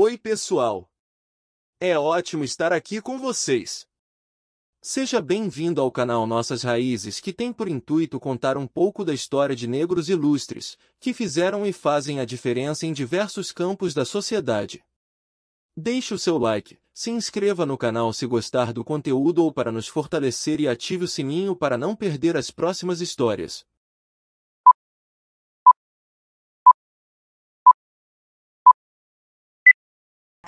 Oi, pessoal! É ótimo estar aqui com vocês! Seja bem-vindo ao canal Nossas Raízes, que tem por intuito contar um pouco da história de negros ilustres, que fizeram e fazem a diferença em diversos campos da sociedade. Deixe o seu like, se inscreva no canal se gostar do conteúdo ou para nos fortalecer e ative o sininho para não perder as próximas histórias.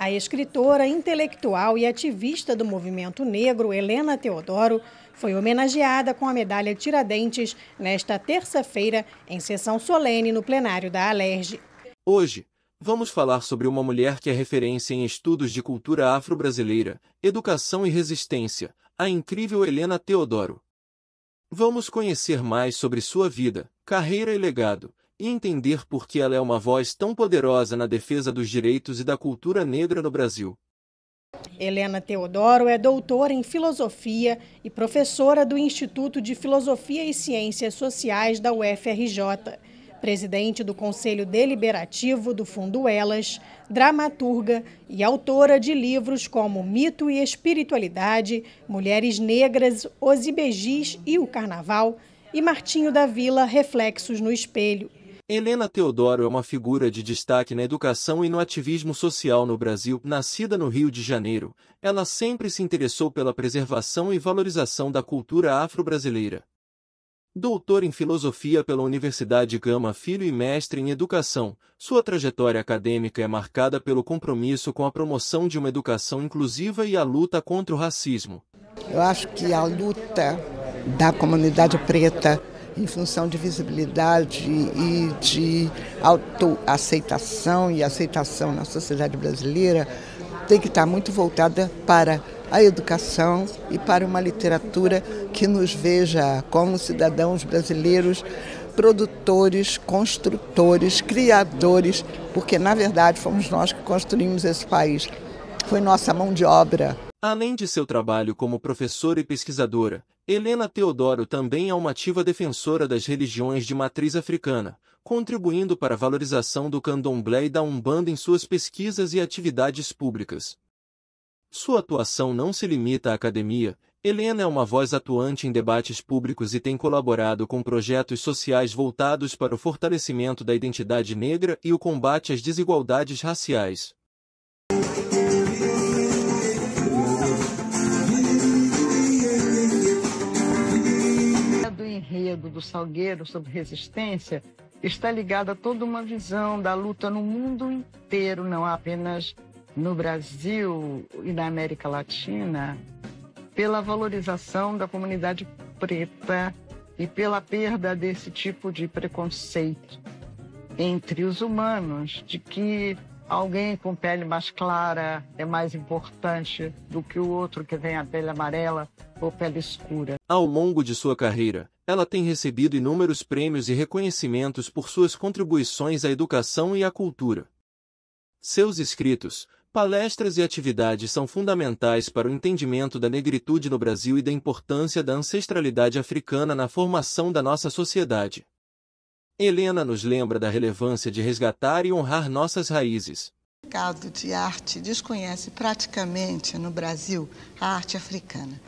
A escritora, intelectual e ativista do movimento negro, Helena Teodoro, foi homenageada com a medalha Tiradentes nesta terça-feira, em sessão solene no plenário da Alerj. Hoje, vamos falar sobre uma mulher que é referência em estudos de cultura afro-brasileira, educação e resistência, a incrível Helena Teodoro. Vamos conhecer mais sobre sua vida, carreira e legado, e entender por que ela é uma voz tão poderosa na defesa dos direitos e da cultura negra no Brasil. Helena Teodoro é doutora em filosofia e professora do Instituto de Filosofia e Ciências Sociais da UFRJ. Presidente do Conselho Deliberativo do Fundo Elas, dramaturga e autora de livros como Mito e Espiritualidade, Mulheres Negras, Os Ibejis e o Carnaval, e Martinho da Vila, Reflexos no Espelho. Helena Teodoro é uma figura de destaque na educação e no ativismo social no Brasil. Nascida no Rio de Janeiro, ela sempre se interessou pela preservação e valorização da cultura afro-brasileira. Doutor em Filosofia pela Universidade Gama Filho e mestre em Educação, sua trajetória acadêmica é marcada pelo compromisso com a promoção de uma educação inclusiva e a luta contra o racismo. Eu acho que a luta da comunidade preta em função de visibilidade e de autoaceitação e aceitação na sociedade brasileira, tem que estar muito voltada para a educação e para uma literatura que nos veja como cidadãos brasileiros produtores, construtores, criadores, porque na verdade fomos nós que construímos esse país. Foi nossa mão de obra Além de seu trabalho como professora e pesquisadora, Helena Teodoro também é uma ativa defensora das religiões de matriz africana, contribuindo para a valorização do candomblé e da umbanda em suas pesquisas e atividades públicas. Sua atuação não se limita à academia, Helena é uma voz atuante em debates públicos e tem colaborado com projetos sociais voltados para o fortalecimento da identidade negra e o combate às desigualdades raciais. Salgueiro sobre resistência está ligada a toda uma visão da luta no mundo inteiro, não apenas no Brasil e na América Latina, pela valorização da comunidade preta e pela perda desse tipo de preconceito entre os humanos, de que alguém com pele mais clara é mais importante do que o outro que tem a pele amarela ou pele escura. Ao longo de sua carreira, ela tem recebido inúmeros prêmios e reconhecimentos por suas contribuições à educação e à cultura. Seus escritos, palestras e atividades são fundamentais para o entendimento da negritude no Brasil e da importância da ancestralidade africana na formação da nossa sociedade. Helena nos lembra da relevância de resgatar e honrar nossas raízes. O mercado de arte desconhece praticamente no Brasil a arte africana.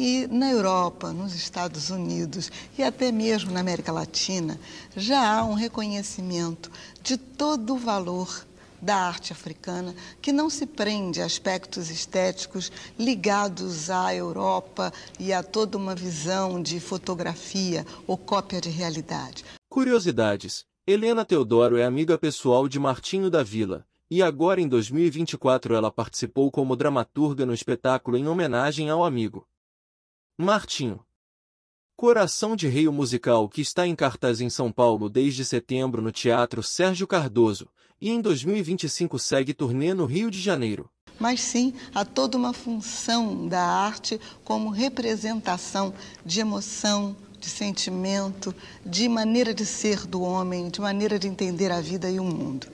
E na Europa, nos Estados Unidos e até mesmo na América Latina, já há um reconhecimento de todo o valor da arte africana, que não se prende a aspectos estéticos ligados à Europa e a toda uma visão de fotografia ou cópia de realidade. Curiosidades. Helena Teodoro é amiga pessoal de Martinho da Vila, e agora em 2024 ela participou como dramaturga no espetáculo em homenagem ao amigo. Martinho. Coração de Rei o musical que está em cartaz em São Paulo desde setembro no Teatro Sérgio Cardoso e em 2025 segue turnê no Rio de Janeiro. Mas sim há toda uma função da arte como representação de emoção, de sentimento, de maneira de ser do homem, de maneira de entender a vida e o mundo.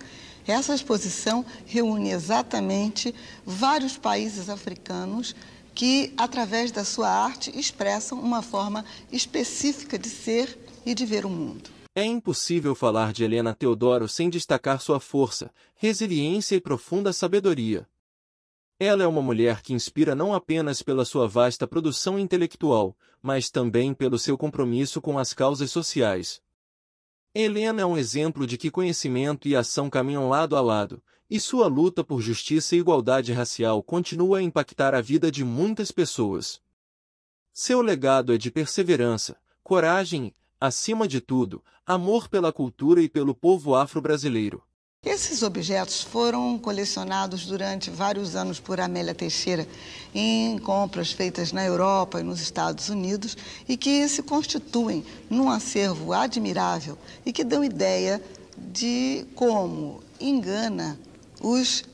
Essa exposição reúne exatamente vários países africanos que, através da sua arte, expressam uma forma específica de ser e de ver o mundo. É impossível falar de Helena Teodoro sem destacar sua força, resiliência e profunda sabedoria. Ela é uma mulher que inspira não apenas pela sua vasta produção intelectual, mas também pelo seu compromisso com as causas sociais, Helena é um exemplo de que conhecimento e ação caminham lado a lado, e sua luta por justiça e igualdade racial continua a impactar a vida de muitas pessoas. Seu legado é de perseverança, coragem e, acima de tudo, amor pela cultura e pelo povo afro-brasileiro. Esses objetos foram colecionados durante vários anos por Amélia Teixeira em compras feitas na Europa e nos Estados Unidos e que se constituem num acervo admirável e que dão ideia de como engana os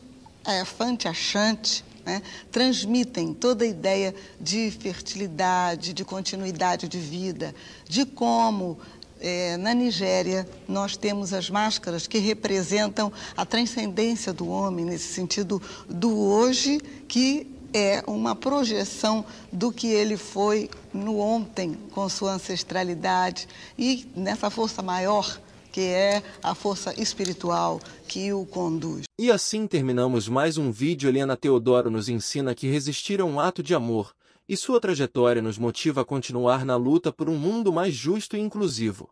é, fantiachantes né, transmitem toda a ideia de fertilidade, de continuidade de vida, de como é, na Nigéria, nós temos as máscaras que representam a transcendência do homem, nesse sentido do hoje, que é uma projeção do que ele foi no ontem, com sua ancestralidade e nessa força maior que é a força espiritual que o conduz. E assim terminamos mais um vídeo. Helena Teodoro nos ensina que resistir é um ato de amor, e sua trajetória nos motiva a continuar na luta por um mundo mais justo e inclusivo.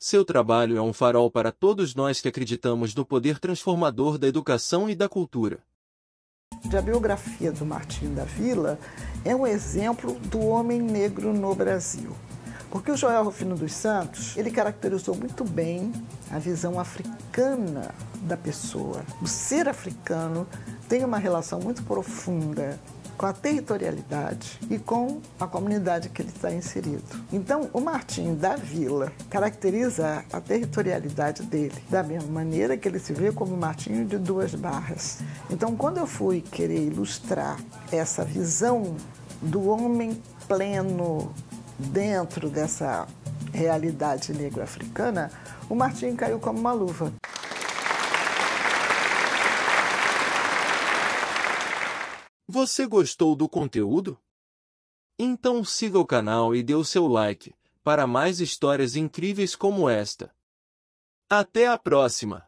Seu trabalho é um farol para todos nós que acreditamos no poder transformador da educação e da cultura. A biografia do Martim da Vila é um exemplo do homem negro no Brasil. Porque o Joel Rufino dos Santos, ele caracterizou muito bem a visão africana da pessoa. O ser africano tem uma relação muito profunda com a territorialidade e com a comunidade que ele está inserido. Então, o Martim da Vila caracteriza a territorialidade dele, da mesma maneira que ele se vê como Martinho de duas barras. Então, quando eu fui querer ilustrar essa visão do homem pleno dentro dessa realidade negro-africana, o Martim caiu como uma luva. Você gostou do conteúdo? Então siga o canal e dê o seu like, para mais histórias incríveis como esta. Até a próxima!